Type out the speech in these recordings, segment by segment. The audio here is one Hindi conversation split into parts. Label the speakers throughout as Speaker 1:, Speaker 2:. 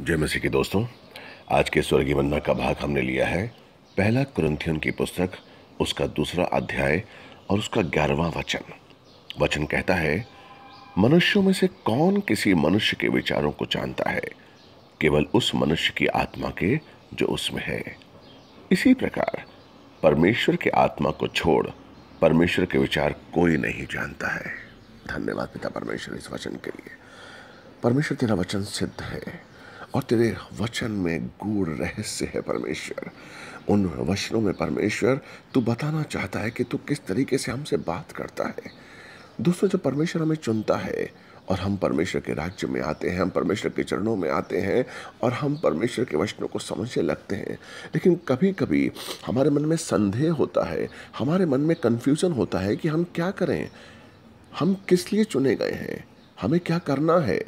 Speaker 1: जय मसीह के दोस्तों आज के स्वर्गीय मन्ना का भाग हमने लिया है पहला क्रंथियन की पुस्तक उसका दूसरा अध्याय और उसका ग्यारहवा वचन वचन कहता है मनुष्यों में से कौन किसी मनुष्य के विचारों को जानता है केवल उस मनुष्य की आत्मा के जो उसमें है इसी प्रकार परमेश्वर के आत्मा को छोड़ परमेश्वर के विचार कोई नहीं जानता है धन्यवाद पिता परमेश्वर इस वचन के लिए परमेश्वर तेरा वचन सिद्ध है और तेरे वचन में गूढ़ रहस्य है परमेश्वर उन वचनों में परमेश्वर तू बताना चाहता है कि तू किस तरीके से हमसे बात करता है दोस्तों जब परमेश्वर हमें चुनता है और हम परमेश्वर के राज्य में आते हैं हम परमेश्वर के चरणों में आते हैं और हम परमेश्वर के वचनों को समझने लगते हैं लेकिन कभी कभी हमारे मन में संदेह होता है हमारे मन में कन्फ्यूज़न होता है कि हम क्या करें हम किस लिए चुने गए हैं हमें क्या करना है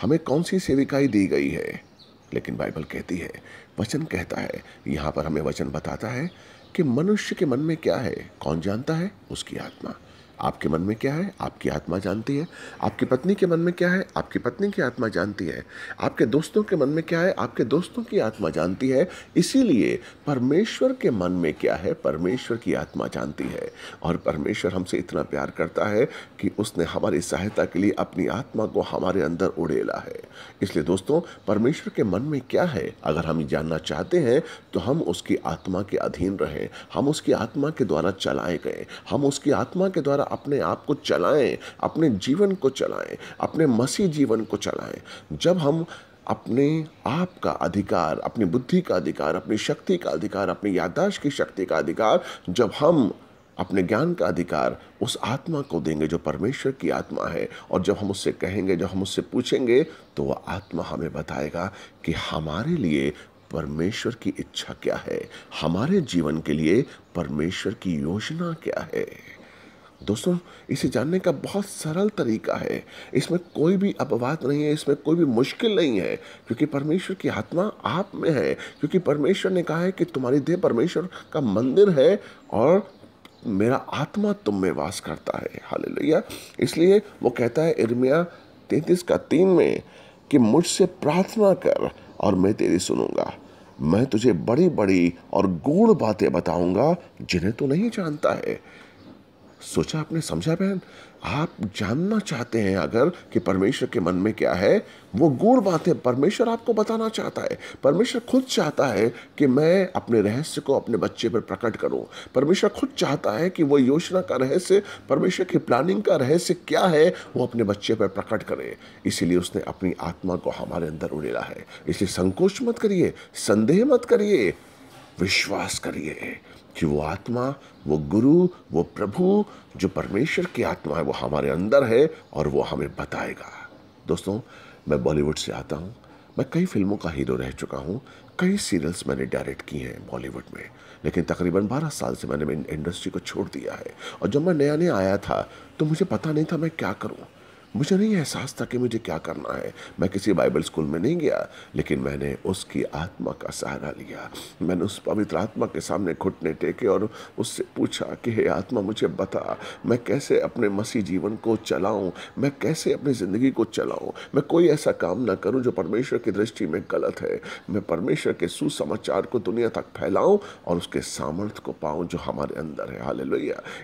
Speaker 1: हमें कौन सी सेविकाई दी गई है लेकिन बाइबल कहती है वचन कहता है यहाँ पर हमें वचन बताता है कि मनुष्य के मन में क्या है कौन जानता है उसकी आत्मा आपके मन में क्या है आपकी आत्मा जानती है आपकी पत्नी के मन में क्या है आपकी पत्नी की आत्मा जानती है आपके दोस्तों के मन में क्या है आपके दोस्तों की आत्मा जानती है इसीलिए परमेश्वर के मन में क्या है परमेश्वर की आत्मा जानती है और परमेश्वर हमसे इतना प्यार करता है कि उसने हमारी सहायता के लिए अपनी आत्मा को हमारे अंदर उड़ेला है इसलिए दोस्तों परमेश्वर के मन में क्या है अगर हम जानना चाहते हैं तो हम उसकी आत्मा के अधीन रहें हम उसकी आत्मा के द्वारा चलाए गए हम उसकी आत्मा के द्वारा अपने आप को चलाएं अपने जीवन को चलाएं अपने मसीह जीवन को चलाएं जब हम अपने आप का अधिकार अपनी बुद्धि का अधिकार अपनी शक्ति का अधिकार अपनी याददाश्त की शक्ति का अधिकार जब हम अपने ज्ञान का अधिकार उस आत्मा को देंगे जो परमेश्वर की आत्मा है और जब हम उससे कहेंगे जब हम उससे पूछेंगे तो वह आत्मा हमें बताएगा कि हमारे लिए परमेश्वर की इच्छा क्या है हमारे जीवन के लिए परमेश्वर की योजना क्या है दोस्तों इसे जानने का बहुत सरल तरीका है इसमें कोई भी अपवाद नहीं है इसमें कोई भी मुश्किल नहीं है क्योंकि परमेश्वर की आत्मा आप में है क्योंकि परमेश्वर ने कहा है कि तुम्हारी देह परमेश्वर का मंदिर है और मेरा आत्मा तुम में वास करता है लोहिया इसलिए वो कहता है इर्मिया तैतीस का तीन में कि मुझसे प्रार्थना कर और मैं तेरी सुनूंगा मैं तुझे बड़ी बड़ी और गूढ़ बातें बताऊंगा जिन्हें तू नहीं जानता है सोचा आपने समझा बहन आप जानना चाहते हैं अगर कि परमेश्वर के मन में क्या है वो गूढ़ बातें परमेश्वर आपको बताना चाहता है परमेश्वर खुद चाहता है कि मैं अपने रहस्य को अपने बच्चे पर प्रकट करूं परमेश्वर खुद चाहता है कि वो योजना का रहस्य परमेश्वर की प्लानिंग का रहस्य क्या है वो अपने बच्चे पर प्रकट करे इसीलिए उसने अपनी आत्मा को हमारे अंदर उड़ेला है इसलिए संकोच मत करिए संदेह मत करिए विश्वास करिए कि वो आत्मा वो गुरु वो प्रभु जो परमेश्वर की आत्मा है वो हमारे अंदर है और वो हमें बताएगा दोस्तों मैं बॉलीवुड से आता हूँ मैं कई फिल्मों का हीरो रह चुका हूँ कई सीरियल्स मैंने डायरेक्ट किए हैं बॉलीवुड में लेकिन तकरीबन 12 साल से मैंने इंडस्ट्री को छोड़ दिया है और जब मैं नया नया आया था तो मुझे पता नहीं था मैं क्या करूँ मुझे नहीं एहसास था कि मुझे क्या करना है मैं किसी बाइबल स्कूल में नहीं गया लेकिन मैंने उसकी आत्मा का सहारा लिया मैंने उस पवित्र आत्मा के सामने घुटने टेके और उससे पूछा कि हे आत्मा मुझे बता मैं कैसे अपने मसीह जीवन को चलाऊं मैं कैसे अपनी ज़िंदगी को चलाऊं मैं कोई ऐसा काम ना करूं जो परमेश्वर की दृष्टि में गलत है मैं परमेश्वर के सुसमाचार को दुनिया तक फैलाऊँ और उसके सामर्थ्य को पाऊँ जो हमारे अंदर है हाल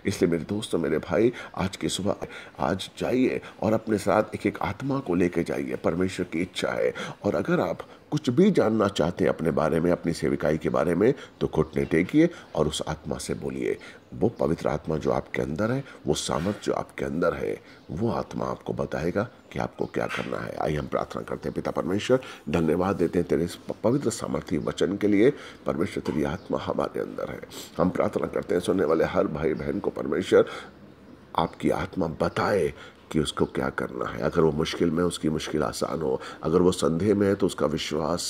Speaker 1: इसलिए मेरे दोस्तों मेरे भाई आज की सुबह आज जाइए और अपने साथ एक एक आत्मा को लेकर जाइए परमेश्वर की इच्छा है और अगर आप कुछ भी जानना चाहते हैं अपने बारे में अपनी सेविकाई के बारे में तो घुटने टेकिए और उस आत्मा से बोलिए वो पवित्र आत्मा जो आपके अंदर है वो सामर्थ जो आपके अंदर है वो आत्मा आपको बताएगा कि आपको क्या करना है आइए हम प्रार्थना करते हैं पिता परमेश्वर धन्यवाद देते हैं तेरे पवित्र सामर्थ्य वचन के लिए परमेश्वर तेरी आत्मा हमारे अंदर है हम प्रार्थना करते हैं सुनने वाले हर भाई बहन को परमेश्वर आपकी आत्मा बताए कि उसको क्या करना है अगर वो मुश्किल में उसकी मुश्किल आसान हो अगर वो संदेह में है तो उसका विश्वास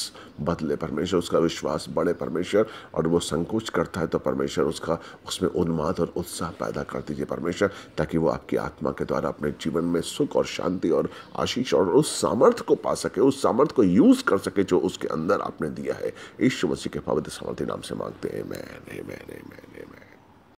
Speaker 1: बदले परमेश्वर उसका विश्वास बढ़े परमेश्वर और वो संकोच करता है तो परमेश्वर उसका उसमें उन्माद और उत्साह पैदा कर दीजिए परमेश्वर ताकि वो आपकी आत्मा के द्वारा अपने जीवन में सुख और शांति और आशीष और उस सामर्थ्य को पा सके उस सामर्थ्य को यूज़ कर सके जो उसके अंदर आपने दिया है यीशु मसीह के पवित्र सामर्थ्य नाम से मांगते हैं मैं मैन मैं मैन